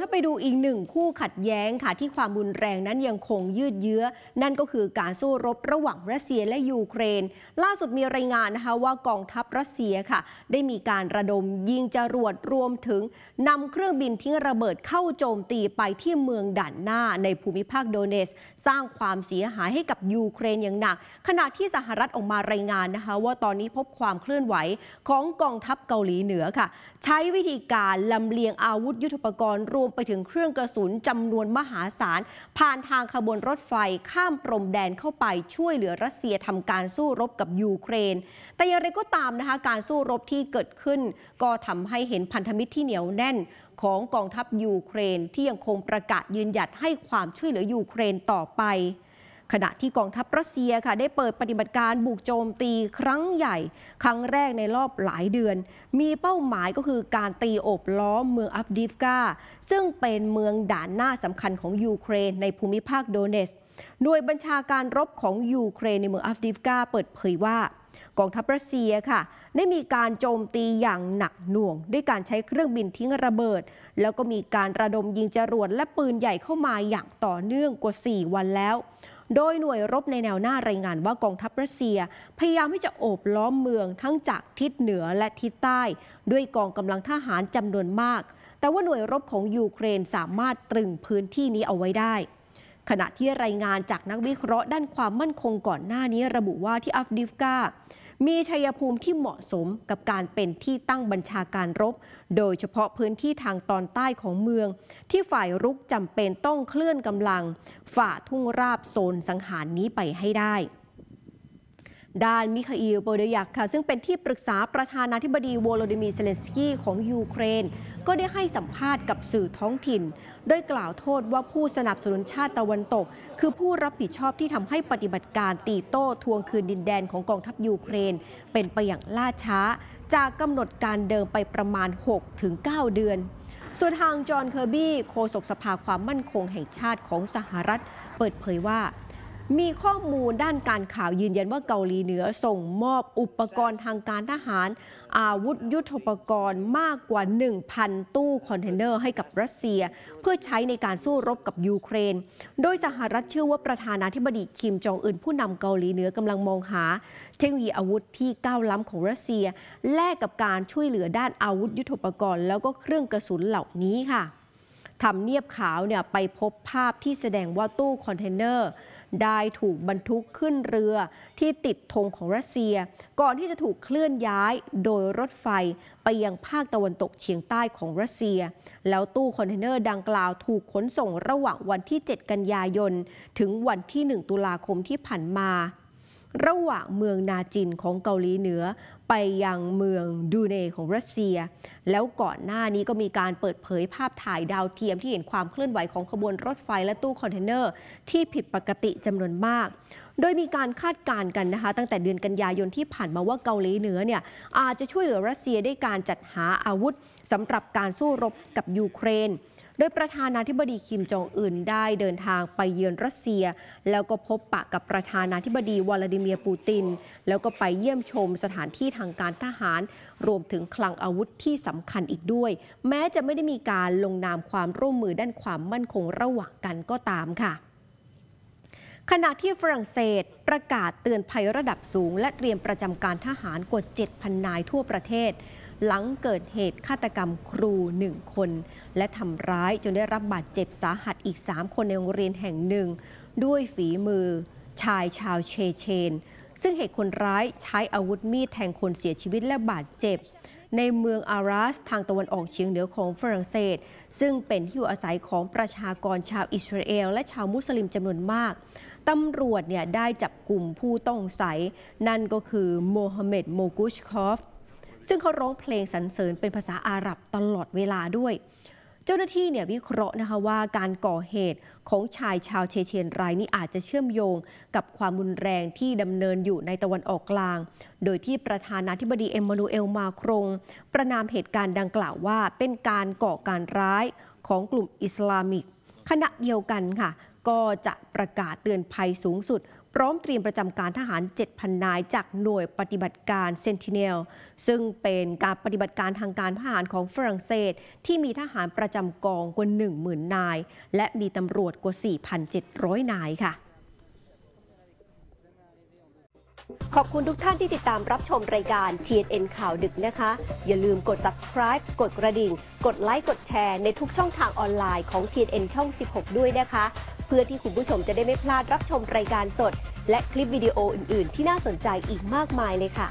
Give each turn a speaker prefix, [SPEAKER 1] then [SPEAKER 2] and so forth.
[SPEAKER 1] ถ้าไปดูอีกหนึ่งคู่ขัดแย้งค่ะ ที่ความบุนแรงนั้นยังคงยืดเยื้อ นั่นก็คือการสู้รบระหว่างรัสเซียและยูเครน ล่าสุดมีรายงานนะคะว่ากองทัพรัสเซียค่ะ ได้มีการระดมยิงจรวด รวมถึงนำเครื่องบินทิ้งระเบิดเข้าโจมตีไปที่เมืองด่านหน้าในภูมิภาคโดเนสสร้างความเสียหายให้กับยูเครนอย่างหนัก ขณะที่สหรัฐออกมารายงานนะคะว่าตอนนี้พบความเคลื่อนไหวของกองทัพเกาหลีเหนือค่ะ ใช้วิธีการลำเลียงอาวุธยุทโธปกรณ์รวมมไปถึงเครื่องกระสุนจำนวนมหาศาล ผ่านทางขบวนรถไฟข้ามพรมแดนเข้าไปช่วยเหลือรัสเซียทำการสู้รบกับยูเครน แต่อย่างไรก็ตามนะคะการสู้รบที่เกิดขึ้น ก็ทำให้เห็นพันธมิตรที่เหนียวแน่น ของกองทัพยูเครนที่ยังคงประกาศยืนหยัดให้ความช่วยเหลือยูเครนต่อไปขณะที่กองทัพรัสเซียค่ะได้เปิดปฏิบัติการบุกโจมตีครั้งใหญ่ ครั้งแรกในรอบหลายเดือน มีเป้าหมายก็คือการตีโอบล้อมเมืองอัฟดิฟกาซึ่งเป็นเมืองด่านหน้าสำคัญของยูเครนในภูมิภาคโดเนสหน่วยบัญชาการรบของยูเครนในเมืองอัฟดิฟกาเปิดเผยว่ากองทัพรัสเซียค่ะ ได้มีการโจมตีอย่างหนักหน่วง ด้วยการใช้เครื่องบินทิ้งระเบิด แล้วก็มีการระดมยิงจรวดและปืนใหญ่เข้ามาอย่างต่อเนื่องกว่า 4 วันแล้วโดยหน่วยรบในแนวหน้ารายงานว่ากองทัพรัสเซียพยายามที่จะโอบล้อมเมืองทั้งจากทิศเหนือและทิศใต้ ด้วยกองกำลังทหารจำนวนมาก แต่ว่าหน่วยรบของยูเครนสามารถตรึงพื้นที่นี้เอาไว้ได้ ขณะที่รายงานจากนักวิเคราะห์ ด้านความมั่นคงก่อนหน้านี้ระบุว่าที่อัฟดิฟกามีชัยภูมิที่เหมาะสมกับการเป็นที่ตั้งบัญชาการรบ โดยเฉพาะพื้นที่ทางตอนใต้ของเมือง ที่ฝ่ายรุกจำเป็นต้องเคลื่อนกำลัง ฝ่าทุ่งราบโซนสังหารนี้ไปให้ได้ด้านมิคาอิลโบเดยักค่ะซึ่งเป็นที่ปรึกษาประธานาธิบดีโวโลดิมีเซเลนสกี้ของยูเครนก็ได้ให้สัมภาษณ์กับสื่อท้องถิ่น โดยกล่าวโทษว่าผู้สนับสนุนชาติตะวันตก คือผู้รับผิดชอบที่ทำให้ปฏิบัติการตีโต้ทวงคืนดินแดนของกองทัพยูเครน เป็นไปอย่างล่าช้า จากกำหนดการเดิมไปประมาณ6-9เดือน ส่วนทางจอห์นเคอร์บี้โฆษกสภาความมั่นคงแห่งชาติของสหรัฐ เปิดเผยว่ามีข้อมูลด้านการข่าวยืนยันว่าเกาหลีเหนือส่งมอบอุปกรณ์ทางการทหารอาวุธยุทโธปกรณ์มากกว่า 1,000 ตู้คอนเทนเนอร์ให้กับรัสเซีย เพื่อใช้ในการสู้รบกับยูเครน โดยสหรัฐเชื่อว่าประธานาธิบดีคิมจองอึนผู้นำเกาหลีเหนือกำลังมองหา เทคโนโลยีอาวุธที่ก้าวล้ำของรัสเซียแลกกับการช่วยเหลือด้านอาวุธยุทโธปกรณ์แล้วก็เครื่องกระสุนเหล่านี้ค่ะทำเนียบขาวเนี่ยไปพบภาพที่แสดงว่าตู้คอนเทนเนอร์ได้ถูกบรรทุกขึ้นเรือที่ติดธงของรัสเซีย ก่อนที่จะถูกเคลื่อนย้ายโดยรถไฟไปยังภาคตะวันตกเฉียงใต้ของรัสเซีย แล้วตู้คอนเทนเนอร์ดังกล่าวถูกขนส่งระหว่างวันที่ 7 กันยายน ถึงวันที่ 1 ตุลาคมที่ผ่านมาระหว่างเมืองนาจินของเกาหลีเหนือไปยังเมืองดูเนของรัสเซีย แล้วก่อนหน้านี้ก็มีการเปิดเผยภาพถ่ายดาวเทียมที่เห็นความเคลื่อนไหวของขบวนรถไฟและตู้คอนเทนเนอร์ ที่ผิดปกติจำนวนมาก โดยมีการคาดการณ์กันนะคะตั้งแต่เดือนกันยายนที่ผ่านมาว่าเกาหลีเหนือเนี่ยอาจจะช่วยเหลือรัสเซียด้วยการจัดหาอาวุธสำหรับการสู้รบกับยูเครนโดยประธานาธิบดีคิมจองอึนได้เดินทางไปเยือนรัสเซีย แล้วก็พบปะกับประธานาธิบดีวลาดิเมียร์ปูติน แล้วก็ไปเยี่ยมชมสถานที่ทางการทหาร รวมถึงคลังอาวุธที่สำคัญอีกด้วย แม้จะไม่ได้มีการลงนามความร่วมมือด้านความมั่นคงระหว่างกันก็ตามค่ะขณะที่ฝรั่งเศสประกาศเตือนภัยระดับสูง และเตรียมประจำการทหารกว่า 7,000 นายทั่วประเทศ หลังเกิดเหตุฆาตกรรมครูหนึ่งคน และทำร้ายจนได้รับบาดเจ็บสาหัสอีก 3 คนในโรงเรียนแห่งหนึ่ง ด้วยฝีมือ ชายชาวเชเชน ซึ่งเหตุคนร้ายใช้อาวุธมีดแทงคนเสียชีวิตและบาดเจ็บในเมืองอารัสทางตะวันออกเฉียงเหนือของฝรั่งเศส ซึ่งเป็นที่อยู่อาศัยของประชากรชาวอิสราเอลและชาวมุสลิมจำนวนมาก ตำรวจเนี่ยได้จับกลุ่มผู้ต้องสสัยนั่นก็คือ โมฮัมเหม็ดโมกุชคอฟ ซึ่งเขาร้องเพลงสรรเสริญเป็นภาษาอาหรับตลอดเวลาด้วยเจ้าหน้าที่เนี่ยวิเคราะห์นะคะว่าการก่อเหตุของชายชาวเชเชนรายนี้อาจจะเชื่อมโยงกับความรุนแรงที่ดำเนินอยู่ในตะวันออกกลาง โดยที่ประธานาธิบดีเอ็มมานูเอลมาครง ประนามเหตุการณ์ดังกล่าวว่าเป็นการก่อการร้ายของกลุ่มอิสลามิก ขณะเดียวกันค่ะก็จะประกาศเตือนภัยสูงสุดพร้อมเตรียมประจำการทหาร 7,000 นาย จากหน่วยปฏิบัติการเซนติเนล ซึ่งเป็นการปฏิบัติการทางการทหารของฝรั่งเศส ที่มีทหารประจำกองกว่า 10,000 นาย และมีตำรวจกว่า 4,700 นายค่ะ ขอบคุณทุกท่านที่ติดตามรับชมรายการ TNN ข่าวดึกนะคะ อย่าลืมกด subscribe กดกระดิ่ง กดไลค์ กดแชร์ในทุกช่องทางออนไลน์ของ TNN ช่อง 16 ด้วยนะคะเพื่อที่คุณผู้ชมจะได้ไม่พลาดรับชมรายการสด และคลิปวิดีโออื่น ๆ ที่น่าสนใจอีกมากมายเลยค่ะ